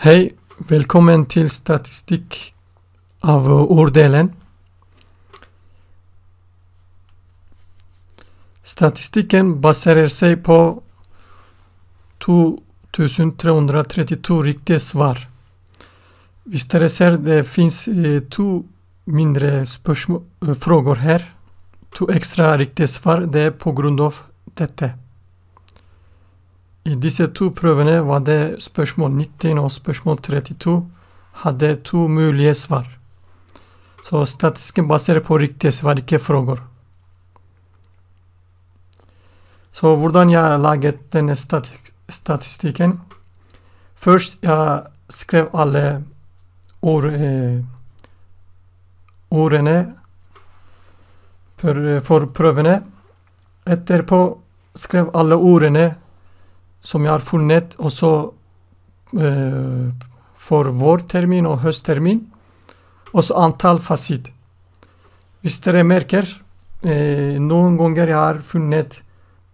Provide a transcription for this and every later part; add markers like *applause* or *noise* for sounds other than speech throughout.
Hej! Välkommen till statistik av orddelen. Statistiken baserar sig på 2332 riktiga svar. Vi ser det finns eh, två mindre eh, frågor här. Två extra riktiga svar, det är på grund av detta. I disse to prøvene var det spørsmål 19 og spørsmål 32 hadde to mulige svar. Så statistikken baserer på riktige svar, ikke frågor. Så hvordan jeg har laget denne statistikken? Først jeg skrev alle ord, eh, ordene eh, for prøvene. Etterpå skrev alle ordene som jag har funnit också eh, för vårtermin och hösttermin. Och så antal facit. Visst är det märker. Eh, någon gånger jag har funnit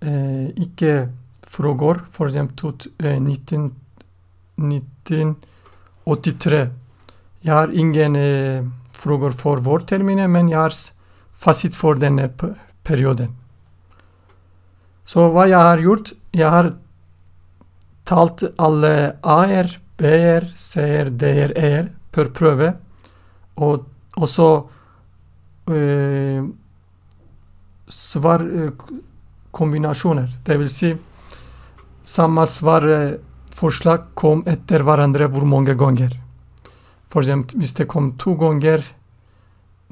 eh, icke frågor, för exempel 1983. Eh, jag har ingen eh, frågor för vårterminen, men jag har facit för den perioden. Så vad jag har gjort? Jag har talt alle a-er, b-er, c-er, d e-er e per pröve och og så eh, eh kombinationer, Det vil si samma svarforslag eh, kom efter varandra hur många gånger. För exempel, visst det kom två gånger,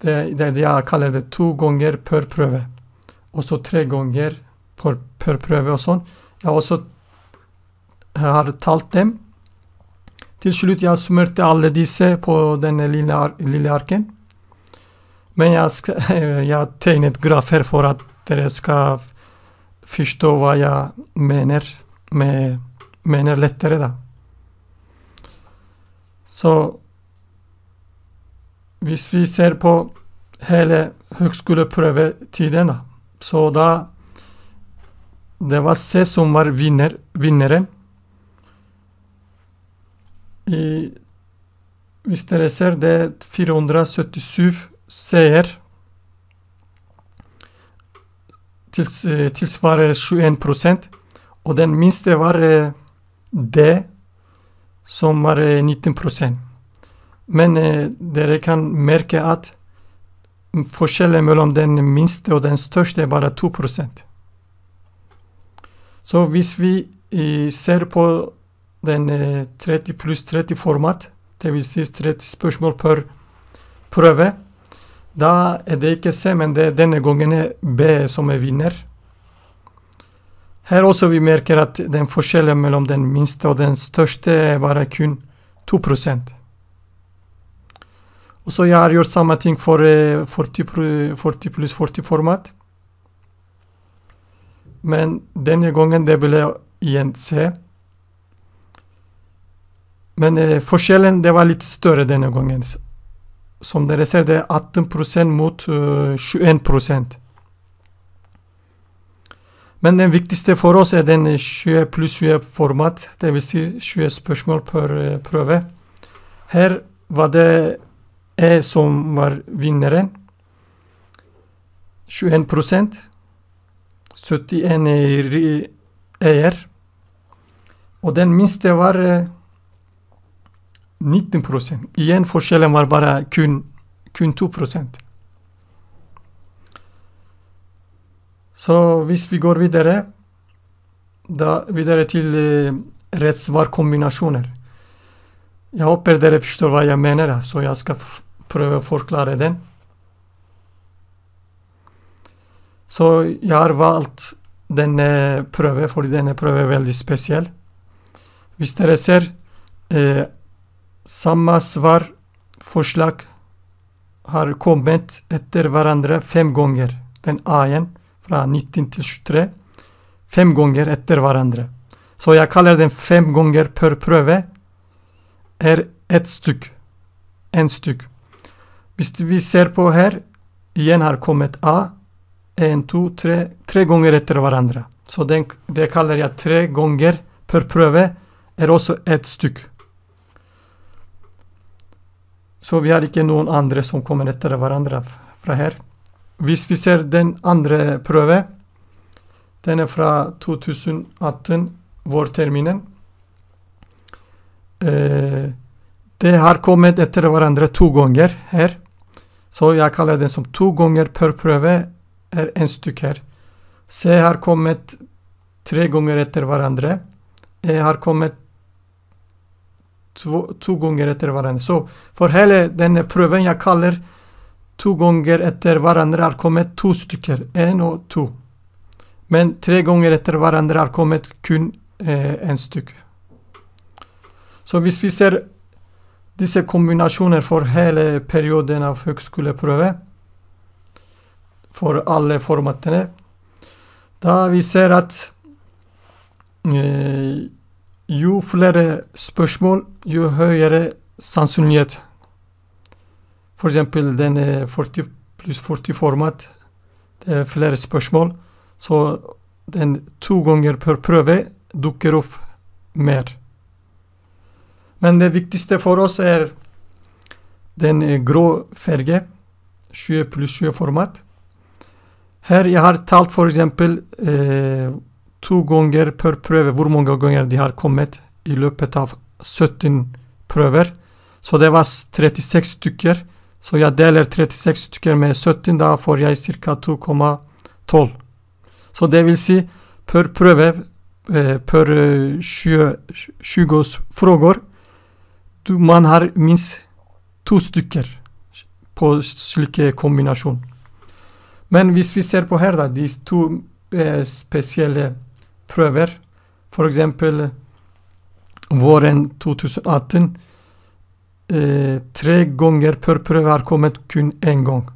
det, det jag kallar det två gånger per pröve. Och så tre gånger per, per pröve och sånt. Ja, och så har hartalt dem. Till slut jag smörjde alla dessa på den lilla, lilla arken. Men jag, ska, *laughs* jag tecknat grafer för att dere ska förstå vad jag menar, med, menar lättare. Då. Så om vi ser på hela högskoleprövetiden då. Så då det var C som var vinner, vinnaren vi ställer det 477 säger tills, eh, tillsvarar 21 procent och den minsta var eh, det som var 19 eh, procent. Men där kan märka att skillnaden mellan den minsta och den största är bara 2 procent. Så visst vi ser på den 30 eh, plus 30 format, det vil si 30 spörsmål per prøve. Då är det inte C, men det, denne gangen er B som er vinner. Här også vi merker att den forskjellen mellom den minsta och den största är bara kun 2 Och så jag har gjort samma ting för 40, 40 pluss 40-format. Men denne gangen det ble igjen C. Men eh, det var lite större denna gången. Som ni ser det är 18 procent mot eh, 21 procent. Men den viktigaste för oss är den 20 plus 20 format, det vill säga 20 spörsmål per eh, pröve. Här var det E som var vinnaren. 21 procent. 71 är er. Och den minsta var eh, 90 procent. Igen, forskellen var bara kun, kun 2 procent. Så visst, vi går vidare. Da, vidare till eh, rätt svar Jag hoppas att ni förstår vad jag menar, så jag ska pröva förklara den. Så jag har valt denna eh, för den pröven är väldigt speciell. Visst, dere ser eh, samma svar, förslag har kommit efter varandra fem gånger. Den ayen från 19 till 23. Fem gånger efter varandra. Så jag kallar den fem gånger per pröve. Är ett styck. En styck. Visst vi ser på här. Igen har kommit A. En, två, tre. Tre gånger efter varandra. Så den, det kallar jag tre gånger per pröve. Är också ett styck. Så vi har inte någon andra som kommer efter varandra fra her. Hvis vi ser den andra prøve, den är från 2018, vårterminen. Eh, det har kommit efter varandra två gånger här. Så jag kallar den som två gånger per prøve är en styck här. C har kommit tre gånger efter varandra. E har kommet två, gånger efter varandra. Så för hela den pröven jag kallar två gånger efter varandra har kommit två stycken, en och två. Men tre gånger efter varandra har kommit kun eh, en styck. Så visst vi ser dessa kombinationer för hela perioden av högskoleprovet för alla formaten. Där vi ser att eh, Jo fler spörsmål, ju högre sannolikhet. For exempel den 40 eh, plus 40-format. Det är fler spörsmål. så den två gånger per prøve dyker upp mer. Men det viktigaste för oss är den eh, grå färgen. 20 plus 20-format. Här jeg har talt f.eks. Eh, två gånger per pröve, hur många gånger de har kommit i löpet av 17 pröver. Så det var 36 stycken. Så jag delar 36 stycken med 17, då får jag cirka 2,12. Så det vill säga per pröve, eh, per 20, 20 frågor, du, man har minst två stycken på slike kombination. Men om vi ser på här då, de två eh, speciella för exempel våren 2018 eh, tre gånger per pröv har kommit kun en gång.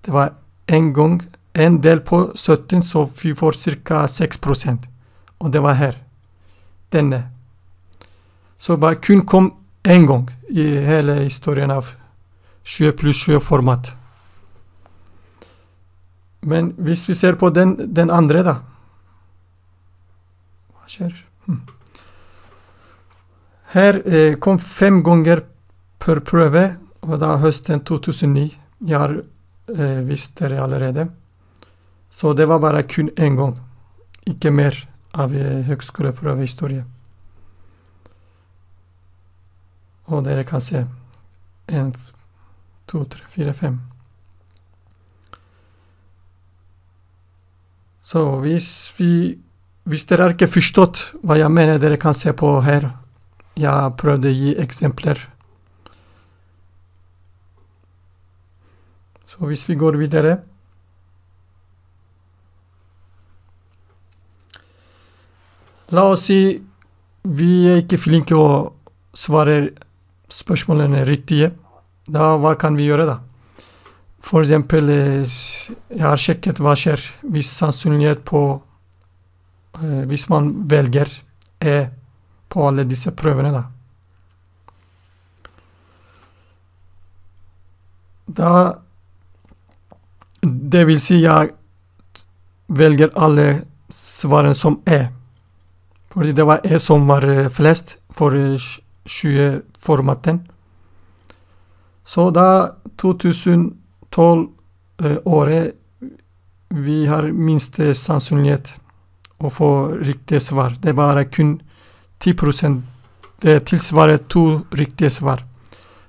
Det var en gång en del på 17 så vi får cirka 6 procent. Och det var här. Denne. Så bara kun kom en gång i hela historien av 20 plus 20 format. Men visst vi ser på den, den andra då. Mm. Här eh, kom fem gånger per pröve och det var hösten 2009. Jag eh, visste det allerede. Så det var bara kun en gång. Icke mer av eh, högskoleprövehistoria. Och där kan se en, två, tre, fyra, fem. Så visst vi Visst är Erke förstått vad jag menar, det kan se på här. Jag prövade ge exempel. Så visst vi går vidare. La oss si vi är inte flinke och svarar. Spörsmålen riktige. Da Vad kan vi göra då? For exempel, eh, jag har sjekket hva skjer hvis sannsynlighet på Eh, hvis man väljer E på alla dessa prövningar. da. Det vill säga, jeg velger alle svarene som E. För det var E som var eh, flest for 20-formaten. Eh, Så da 2012-året vi har minst sannolikhet och få riktiga svar. Det er bara kun 10 Det tillsvarar två riktiga svar.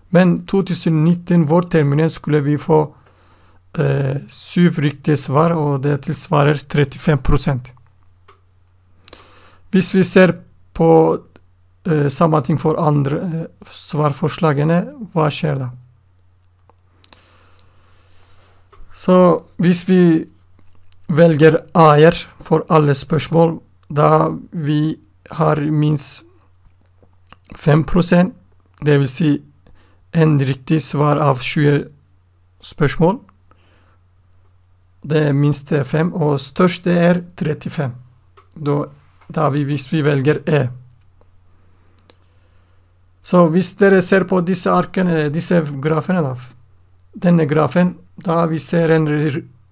Men 2019, vårterminen, skulle vi få eh, syv riktige svar, och det tillsvarar 35 procent. Hvis vi ser på eh, samme ting för andra eh, svarforslagene, eh, hva skjer da? Så hvis vi väljer AR för alla spörsmål där vi har minst 5 det vil si en riktig svar av 20 spörsmål. Det är minst 5, och störst är 35. Då da vi, visst vi väljer E. Så hvis dere ser på dessa arken, eh, dessa grafene, da, denne grafen, där vi ser en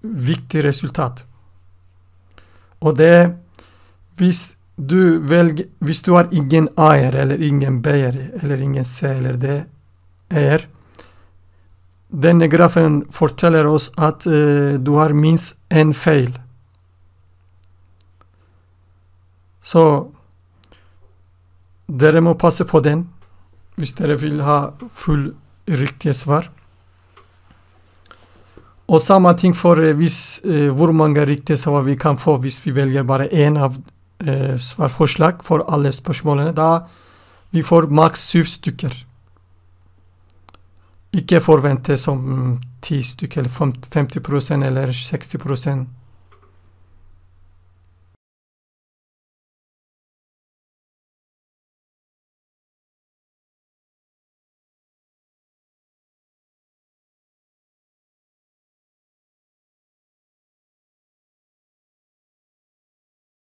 viktigt resultat. Och det är visst du väljer, visst du har ingen A eller ingen B eller ingen C eller D är. Den grafen förtäller oss att eh, du har minst en fel. Så däremot passa på den. Visst du vill ha full riktiga svar. Och samma ting för eh, viss, eh, hur många riktigt vi kan få, visst vi väljer bara en av eh, svarförslag för alla spörsmålen. Där vi får max sju stycken. Icke förvänta som 10 mm, stycken, 50 procent eller 60 procent